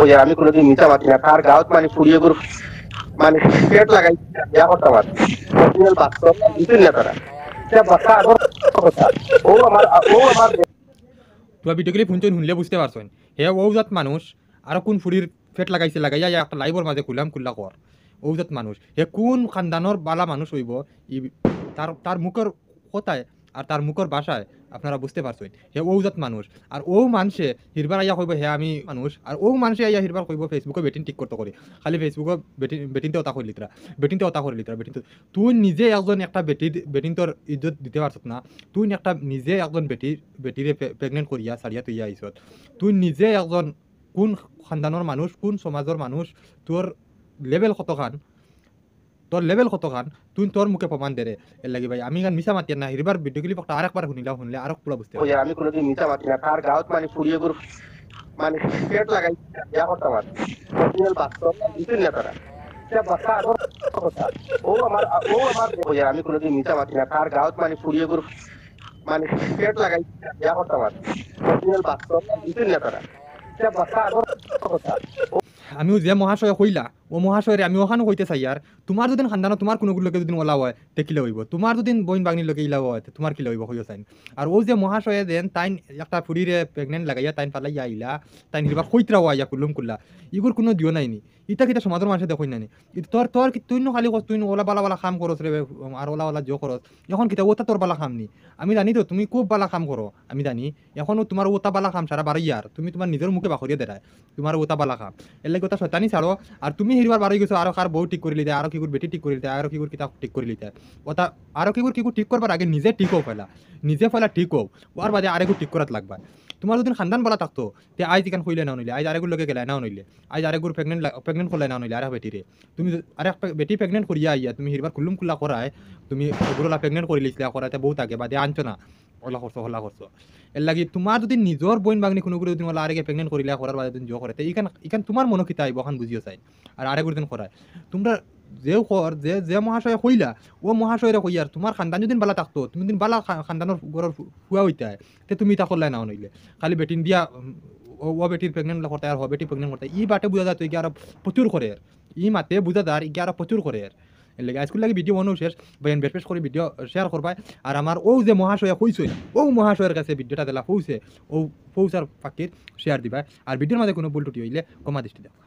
ওই আমি কোনোদিন মিথ্যা পাচ্ছি না তার গাঁত মানে ফুরিয়ে করে মানে পেট লাগাই ইয়া করতাম আর অরিজিনাল বাস্তব দিতেন না তারা ও আমার ও আমার তো ভিডিও ক্লিপ শুনছেন শুনলে বুঝতে পারছেন হে ওজাত মানুষ আর কোন ফুরির ফেট লাগাইছে লাগাইয়া একটা লাইভর মাঝে খুলাম খুল্লা কর ওজাত মানুষ হে কোন খানদানোর বালা মানুষ হইব তার তার মুখের কথায় আর তার মুখর বাসায় আপনারা বুঝতে পারছেন হে ঔজাত মানুষ আর ও মানুষে হিরবার আইয়া কইব হে আমি মানুষ আর ও মানুষে আইয়া হিরবার কইব ফেসবুকে বেটিং ঠিক করতে করে খালি ফেসবুকে বেটিং বেটিংতে অতা করলি তারা বেটিংতে অতা করলি তারা বেটিং তুই নিজে একজন একটা বেটিং বেটিংতর ইজ্জত দিতে পারছত না তুই একটা নিজে একজন বেটির বেটিরে প্রেগনেন্ট করিয়া সারিয়া তুইয়া আইছত তুই নিজে একজন কোন খানদানৰ মানুষ কোন সমাজৰ মানুষ তোৰ লেভেল কতখান তোর লেভেল কত খান তুই তোর মুখে প্রমাণ দে রে এর লাগে ভাই আমি গান মিছা মাতি না এবার ভিডিও ক্লিপ একটা আরেকবার শুনিলা শুনলে আরো পুরো বুঝতে ওই আমি কোনোদিন মিছা মাতি না তার গাঁত মানে ফুরিয়ে গুর মানে পেট লাগাই যা করতাম আর অরিজিনাল বাস্তব কিছু না তারা ও আমার ও আমার আমি মিছা মাতি না তার মানে ফুরিয়ে গুর মানে লাগাই যা করতাম আর অরিজিনাল বাস্তব না তারা আমিও যে মহাশয় কইলা ও মহাশয়রে আমি ওখানে কইতে চাই আর তোমার যদি খান্দানো তোমার কোনো লোকে যদি ওলা হয় দেখিলে কিলে হইব তোমার যদি বইন বাগনির লোকে ইলা হয় তোমার কিলে হইব হইও চাইন আর ও যে মহাশয়ে দেন তাইন একটা ফুরিরে প্রেগনেন্ট লাগাইয়া তাইন ফালাইয়া আইলা তাইন হিরবার কইতরা হওয়া ইয়া কুলুম কুল্লা ইগুর কোনো দিও নাই নি ইটা কিটা সমাজের মানুষে দেখই নাই তোর তোর তুই ন খালি তুই ওলা বালা বালা কাম করস রে আর ওলা ওলা জো করস এখন কিটা ওটা তোর বালা কাম নি আমি জানি তো তুমি খুব বালা কাম করো আমি জানি এখনও তোমার ওটা বালা কাম সারা বারো আর তুমি তোমার নিজের মুখে বাখরিয়ে দেয় তোমার ওটা বালা কাম এর কথা ওটা শয়তানি ছাড়ো আর তুমি হেরিবার বারোই গৈছো আৰু কাৰ বউ ঠিক কৰি লিতে আৰু করে বেটি ঠিক কৰি লিতে আৰু কিবোৰ কিতাপ ঠিক কৰি লিতে আর আৰু কিবোৰ কি ঠিক করবার আগে নিজে ঠিক হোক ফেলা নিজে ফেলা ঠিক হওক ওর বাদে আৰু একো ঠিক কৰাত লাগবা তোমার যদি খানদান বলা থাকতো তে আজ ইকান খুঁজলে না নইলে আজ আরেগুর লোকে গেলে না নইলে আজ আরেগুর প্রেগনেন্ট প্রেগনেন্ট করলে না নইলে আর বেটিরে তুমি আর বেটি প্রেগনেন্ট করিয়া আইয়া তুমি হিরবার খুল্লুম খুল্লা করায় তুমি এগুলা প্রেগনেন্ট করিলে করাতে বহুত আগে বাদে আনছো না হলা করছো হলা করছো এর লাগি তোমার যদি নিজৰ বইন বাগনি কোনো করে দিন আরেকে প্রেগনেন্ট করিলে করার বাদে তুমি জ করে ইখান ইখান তোমার মনো আইব এখন বুঝিও চাই আর আরেগুর দিন করায় তোমরা যে কর যে যে মহাশয় হইলা ও মহাশয়রে কই আর তোমার খান্দান যদি বালা থাকতো তুমি দিন বালা খান্দানোর ঘরের হুয়া হইতা তে তুমি তা করলাই না নইলে খালি বেটিন দিয়া ও বেটির প্রেগনেন্ট করতে আর হ বেটি প্রেগনেন্ট করতে ই বাটে বুঝা যায় তো এগারো প্রচুর করে ই মাতে বুঝা যায় এগারো প্রচুর করে এর আজকুল লাগে ভিডিও বানানো শেষ বাইন বেশ করে ভিডিও শেয়ার করবাই আর আমার ও যে মহাশয় কইছে ও মহাশয়ের কাছে ভিডিওটা দিলা পৌঁছে ও পৌঁছার ফাঁকির শেয়ার দিবা আর ভিডিওর মাঝে কোনো ভুল টুটি হইলে কমা দৃষ্টি দেবা